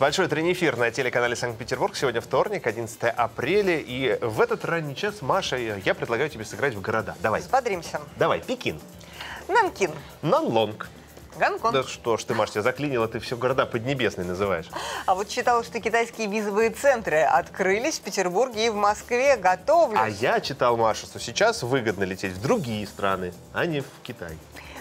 Большой тренифир на телеканале Санкт-Петербург. Сегодня вторник, 11 апреля. И в этот ранний час, Маша, я предлагаю тебе сыграть в города. Давай. Взбодримся. Давай, Пекин. Нанкин. Нанлонг. Гонконг. Да что ж ты, Маша, тебя заклинило, ты все города Поднебесной называешь. А вот читала, что китайские визовые центры открылись в Петербурге и в Москве. Готовлюсь. А я читал, Маша, что сейчас выгодно лететь в другие страны, а не в Китай.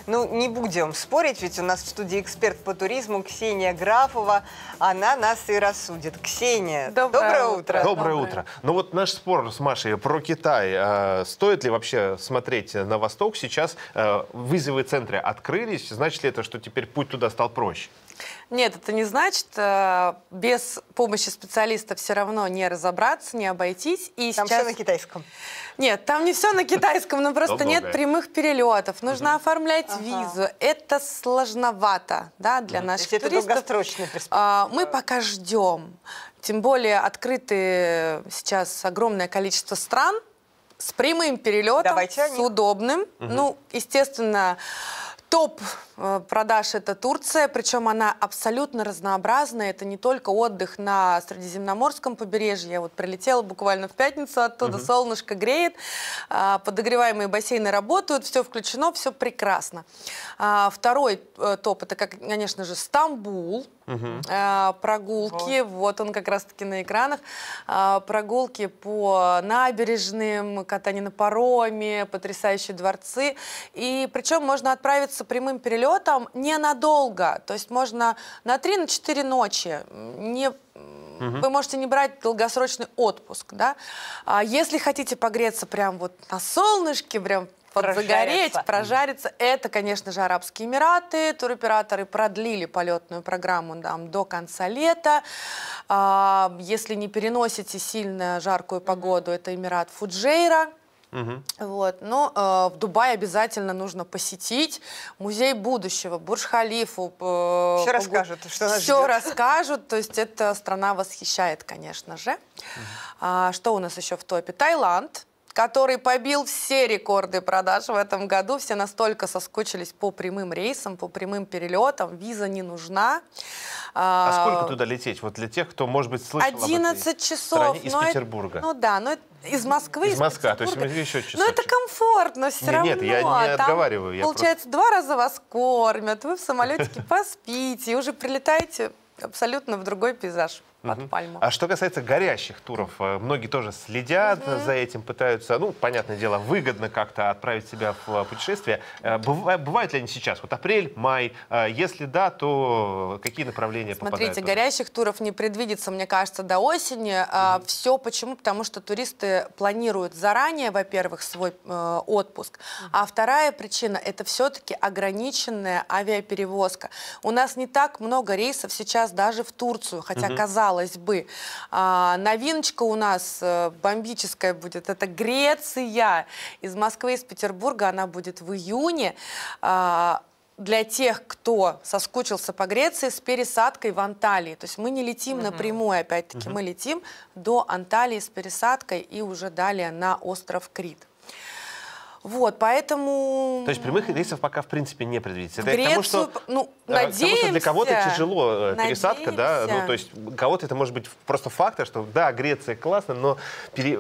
Ну, не будем спорить, ведь у нас в студии эксперт по туризму Ксения Графова. Она нас и рассудит. Ксения, доброе, доброе утро. утро. Доброе, утро. Ну вот наш спор с Машей про Китай. Э, стоит ли вообще смотреть на Восток? Сейчас э, вызовы центры открылись. Значит ли это, что теперь путь туда стал проще? Нет, это не значит, э, без помощи специалиста все равно не разобраться, не обойтись. И там сейчас... все на китайском. Нет, там не все на китайском, но просто нет прямых перелетов. Нужно оформлять визу. Это сложновато да, для наших туристов. Это долгосрочная перспектива. А, мы пока ждем. Тем более открыты сейчас огромное количество стран с прямым перелетом, с удобным. Ну, естественно, топ Э, продаж это Турция, причем она абсолютно разнообразная. Это не только отдых на Средиземноморском побережье. Я вот прилетела буквально в пятницу оттуда, угу. солнышко греет, э, подогреваемые бассейны работают, все включено, все прекрасно. А, второй э, топ это, конечно же, Стамбул. Угу. Прогулки, вот. вот он как раз-таки на экранах, прогулки по набережным, катание на пароме, потрясающие дворцы. И причем можно отправиться прямым перелетом полетом ненадолго, то есть можно на 3-4 на ночи, не Угу. Вы можете не брать долгосрочный отпуск, да? А если хотите погреться прям вот на солнышке, прям загореть, прожариться. прожариться. Это, конечно же, Арабские Эмираты. Туроператоры продлили полетную программу там, до конца лета. А, если не переносите сильно жаркую погоду, это Эмират Фуджейра. Угу. Вот. Но э, в Дубае обязательно нужно посетить музей будущего, Бурж-Халифу. Э, все погу... расскажут, что нас Все ждет. расскажут, то есть эта страна восхищает, конечно же. Угу. А, что у нас еще в топе? Таиланд который побил все рекорды продаж в этом году. Все настолько соскучились по прямым рейсам, по прямым перелетам. Виза не нужна. А, а сколько туда лететь? Вот для тех, кто, может быть, слышал 11 об этой часов. Стране из но Петербурга. Это, ну да, но это из Москвы? Из Москвы, то есть еще часочек. Но это комфортно все нет, равно. Нет, я не а Там, отговариваю. Я получается, просто... два раза вас кормят, вы в самолетике поспите, и уже прилетаете абсолютно в другой пейзаж под угу. пальму. А что касается горящих туров, э, многие тоже следят угу. за этим, пытаются, ну, понятное дело, выгодно как-то отправить себя в э, путешествие. Э, бывают ли они сейчас? Вот апрель, май. Если да, то какие направления Смотрите, попадают? Смотрите, горящих туров не предвидится, мне кажется, до осени. Угу. А, Все почему? Потому что туристы планируют заранее, во-первых, свой э, отпуск. А вторая причина – это все-таки ограниченная авиаперевозка. У нас не так много рейсов сейчас даже в Турцию, хотя угу. казалось казалось бы. А, новиночка у нас э, бомбическая будет. Это Греция. Из Москвы, из Петербурга она будет в июне. А, для тех, кто соскучился по Греции, с пересадкой в Анталии. То есть мы не летим угу. напрямую, опять-таки, угу. мы летим до Анталии с пересадкой и уже далее на остров Крит. Вот, поэтому... То есть прямых рейсов пока в принципе не предвидится. Это Грецию, тому, что, ну, надеемся. Э, что для кого-то тяжело э, надеемся. пересадка, да, ну, то есть кого-то это может быть просто фактор, что да, Греция классно, но пере,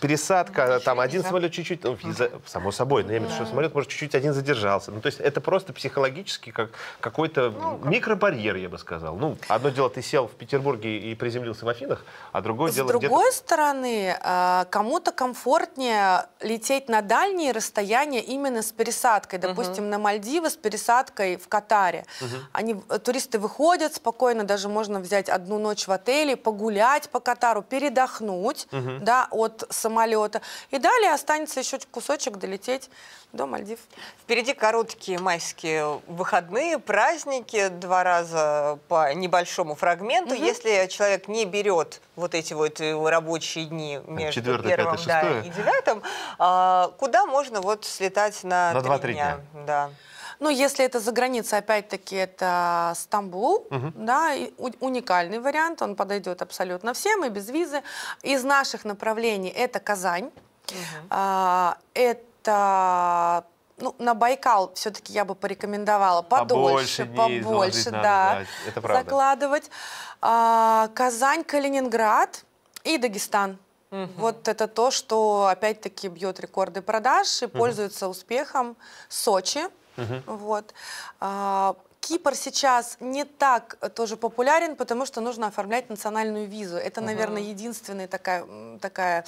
пересадка, ну, там один так. самолет чуть-чуть, ну, виза, само собой, но я имею в виду, что самолет, может, чуть-чуть один задержался. Ну, то есть это просто психологически как какой-то ну, микробарьер, я бы сказал. Ну, одно дело, ты сел в Петербурге и приземлился в Афинах, а другое С дело... С другой стороны, а, кому-то комфортнее лететь на дальние расстояние именно с пересадкой. Допустим, угу. на Мальдивы с пересадкой в Катаре. Угу. Они, э, туристы выходят спокойно, даже можно взять одну ночь в отеле, погулять по Катару, передохнуть угу. да, от самолета. И далее останется еще кусочек долететь до Мальдив. Впереди короткие майские выходные, праздники, два раза по небольшому фрагменту. Угу. Если человек не берет вот эти вот э, рабочие дни между 4, первым 5, 6. да, и девятым, а, куда можно можно вот слетать на, на 3 дня. дня. Да. Ну, если это за границей, опять-таки, это Стамбул, угу. да, уникальный вариант, он подойдет абсолютно всем и без визы. Из наших направлений это Казань, угу. а, это ну, на Байкал все-таки я бы порекомендовала подольше, побольше, побольше да, надо, да, это закладывать. А, Казань, Калининград и Дагестан. Угу. Вот это то, что опять-таки бьет рекорды продаж и угу. пользуется успехом Сочи. Угу. Вот. А, Кипр сейчас не так тоже популярен, потому что нужно оформлять национальную визу. Это, угу. наверное, единственная такая, такая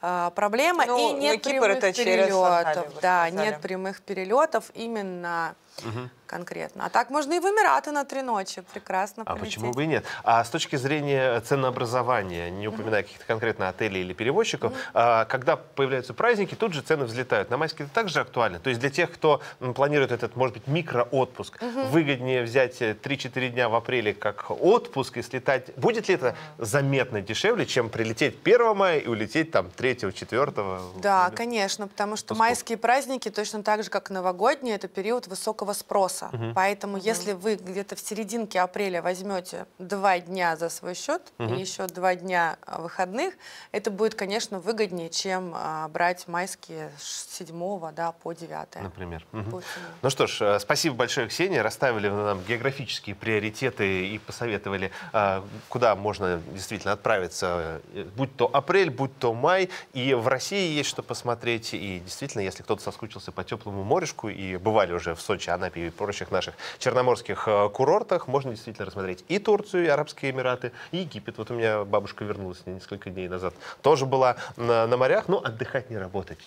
а, проблема. Ну, и нет Кипр прямых это перелетов. Через Анталию, да, нет прямых перелетов именно угу конкретно. А так можно и в Эмираты на три ночи прекрасно А почему бы и нет? А с точки зрения ценообразования, не упоминая каких-то конкретно отелей или перевозчиков, а, когда появляются праздники, тут же цены взлетают. На майские это также актуально. То есть для тех, кто планирует этот, может быть, микроотпуск, выгоднее взять 3-4 э, дня в апреле как отпуск и слетать. Будет ли это заметно дешевле, чем прилететь 1 мая и улететь там 3-4? Да, конечно, потому что майские праздники точно так же, как новогодние, это период высокого спроса спроса. Угу. Поэтому угу. если вы где-то в серединке апреля возьмете два дня за свой счет угу. и еще два дня а, выходных, это будет, конечно, выгоднее, чем а, брать майские с 7 да, по 9. Например. Угу. Ну что ж, э, спасибо большое, Ксения. Расставили нам географические приоритеты и посоветовали, а, куда можно действительно отправиться, э, будь то апрель, будь то май. И в России есть что посмотреть. И действительно, если кто-то соскучился по теплому морюшку и бывали уже в Сочи, Анапе и прочих наших черноморских э, курортах можно действительно рассмотреть и Турцию, и Арабские Эмираты, и Египет. Вот у меня бабушка вернулась несколько дней назад, тоже была на, на морях, но отдыхать не работать.